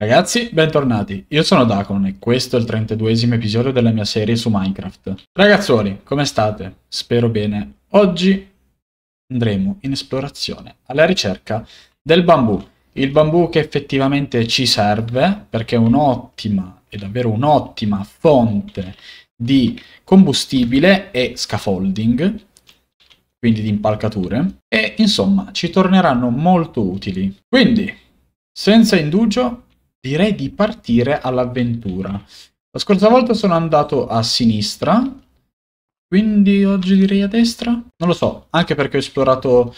Ragazzi, bentornati, io sono Dacon e questo è il 32esimo episodio della mia serie su Minecraft. Ragazzoli, come state? Spero bene. Oggi andremo in esplorazione alla ricerca del bambù. Il bambù che effettivamente ci serve perché è un'ottima, è davvero un'ottima fonte di combustibile e scaffolding, quindi di impalcature, e insomma ci torneranno molto utili. Quindi, senza indugio, direi di partire all'avventura. La scorsa volta sono andato a sinistra, quindi oggi direi a destra? Non lo so, anche perché ho esplorato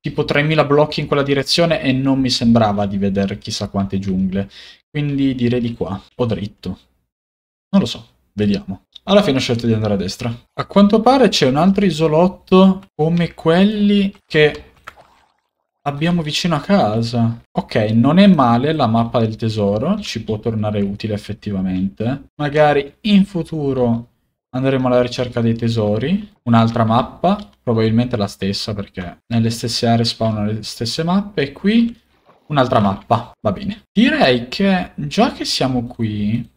tipo 3000 blocchi in quella direzione e non mi sembrava di vedere chissà quante giungle. Quindi direi di qua, o dritto. Non lo so, vediamo. Alla fine ho scelto di andare a destra. A quanto pare c'è un altro isolotto come quelli che abbiamo vicino a casa. Ok, non è male la mappa del tesoro, ci può tornare utile effettivamente. Magari in futuro andremo alla ricerca dei tesori. Un'altra mappa, probabilmente la stessa perché nelle stesse aree spawnano le stesse mappe. E qui un'altra mappa, va bene. Direi che già che siamo qui,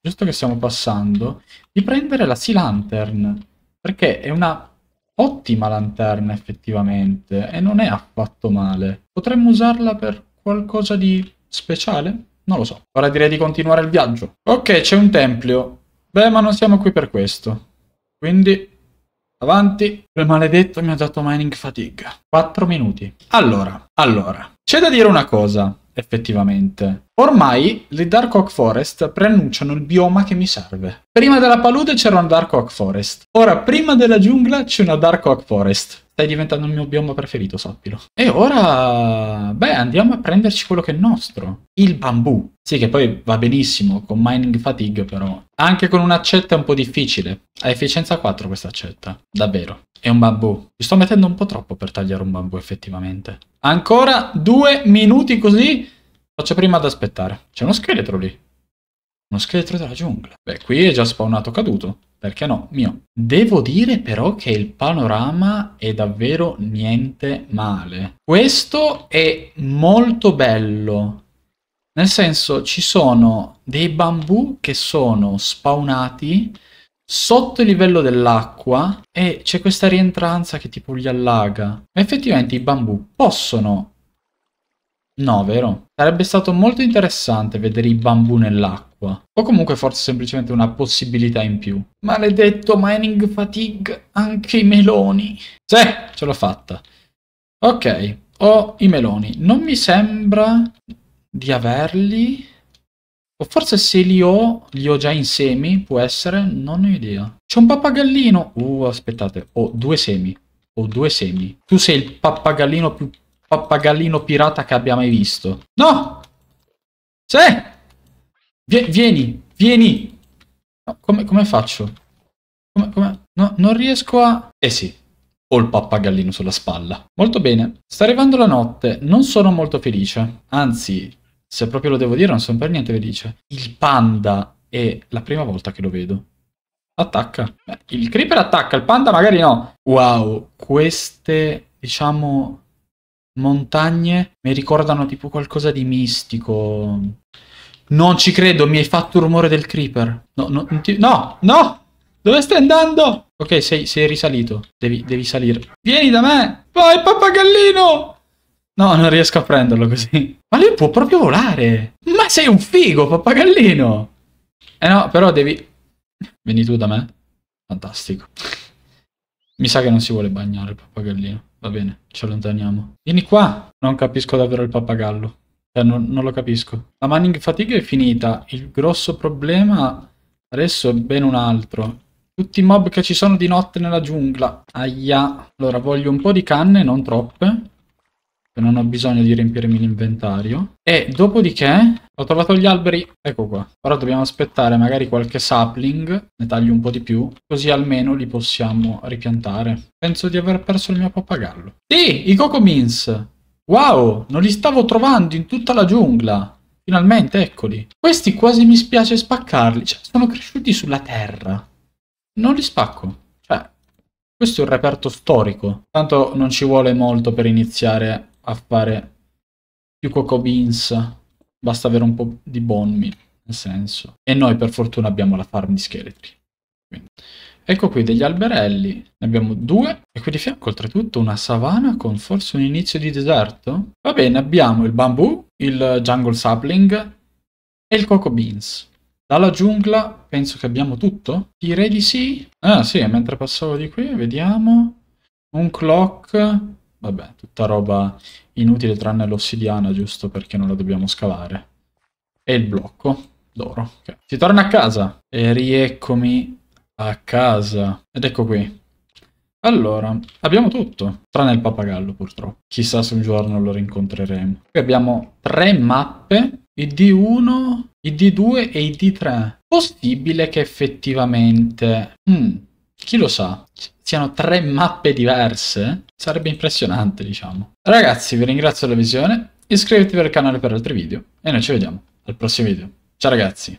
giusto che stiamo passando, di prendere la Sea Lantern. Perché è una ottima lanterna effettivamente e non è affatto male. Potremmo usarla per qualcosa di speciale? Non lo so. Ora direi di continuare il viaggio. Ok, c'è un tempio. Beh, ma non siamo qui per questo. Quindi, avanti. Il maledetto mi ha dato mining fatigue. 4 minuti. Allora, allora. C'è da dire una cosa effettivamente. Ormai le Dark Oak Forest preannunciano il bioma che mi serve. Prima della palude c'era una Dark Oak Forest. Ora, prima della giungla c'è una Dark Oak Forest. Stai diventando il mio bioma preferito, sappilo. E ora, beh, andiamo a prenderci quello che è nostro. Il bambù. Sì, che poi va benissimo con mining fatigue, però. Anche con un'accetta è un po' difficile. Ha efficienza 4 questa accetta. Davvero. È un bambù. Mi sto mettendo un po' troppo per tagliare un bambù, effettivamente. Ancora due minuti così. Faccio prima ad aspettare. C'è uno scheletro lì. Uno scheletro della giungla. Beh, qui è già spawnato caduto perché no, mio. Devo dire però che il panorama è davvero niente male. Questo è molto bello, nel senso ci sono dei bambù che sono spawnati sotto il livello dell'acqua e c'è questa rientranza che tipo li allaga. Ma effettivamente i bambù possono No, vero? Sarebbe stato molto interessante vedere i bambù nell'acqua. O comunque forse semplicemente una possibilità in più. Maledetto mining fatigue, anche i meloni. Sì, ce l'ho fatta. Ok, ho i meloni. Non mi sembra di averli. O forse se li ho, li ho già in semi, può essere, non ho idea. C'è un pappagallino. Uh, aspettate, ho due semi. Ho due semi. Tu sei il pappagallino più pappagallino pirata che abbia mai visto. No! Sì! Vie vieni, vieni! No, come, come, faccio? Come, come? No, non riesco a... Eh sì, ho il pappagallino sulla spalla. Molto bene, sta arrivando la notte, non sono molto felice. Anzi, se proprio lo devo dire, non sono per niente felice. Il panda è la prima volta che lo vedo. Attacca. il creeper attacca, il panda magari no. Wow, queste, diciamo, montagne mi ricordano tipo qualcosa di mistico. Non ci credo, mi hai fatto il rumore del creeper. No, no, ti... no, no! Dove stai andando? Ok, sei, sei risalito. Devi, devi, salire. Vieni da me! Vai, pappagallino! No, non riesco a prenderlo così. Ma lui può proprio volare! Ma sei un figo, pappagallino! Eh no, però devi... Vieni tu da me. Fantastico. Mi sa che non si vuole bagnare il pappagallino. Va bene, ci allontaniamo. Vieni qua! Non capisco davvero il pappagallo. Cioè, non, non, lo capisco. La manning fatica è finita. Il grosso problema adesso è ben un altro. Tutti i mob che ci sono di notte nella giungla. Aia. Allora, voglio un po' di canne, non troppe che non ho bisogno di riempirmi l'inventario. E dopodiché ho trovato gli alberi, ecco qua. Ora dobbiamo aspettare magari qualche sapling, ne taglio un po' di più, così almeno li possiamo ripiantare. Penso di aver perso il mio pappagallo. Sì, i cocomins! Wow, non li stavo trovando in tutta la giungla! Finalmente, eccoli. Questi quasi mi spiace spaccarli, cioè sono cresciuti sulla terra. Non li spacco. Cioè, questo è un reperto storico. Tanto non ci vuole molto per iniziare a fare più coco beans, basta avere un po' di bone nel senso. E noi per fortuna abbiamo la farm di scheletri. Quindi. Ecco qui degli alberelli, ne abbiamo due e qui di fianco oltretutto una savana con forse un inizio di deserto. Va bene, abbiamo il bambù, il jungle sapling e il coco beans. Dalla giungla penso che abbiamo tutto. Direi di sì. Ah sì, mentre passavo di qui vediamo un clock Vabbè, tutta roba inutile tranne l'ossidiana, giusto perché non la dobbiamo scavare. E il blocco d'oro. Okay. Si torna a casa. E rieccomi a casa. Ed ecco qui. Allora, abbiamo tutto, tranne il pappagallo purtroppo. Chissà se un giorno lo rincontreremo. Qui abbiamo tre mappe, id 1 id 2 e id 3 Possibile che effettivamente... Mm chi lo sa? Siano tre mappe diverse? Sarebbe impressionante, diciamo. Ragazzi, vi ringrazio della visione, iscrivetevi al canale per altri video e noi ci vediamo al prossimo video. Ciao ragazzi!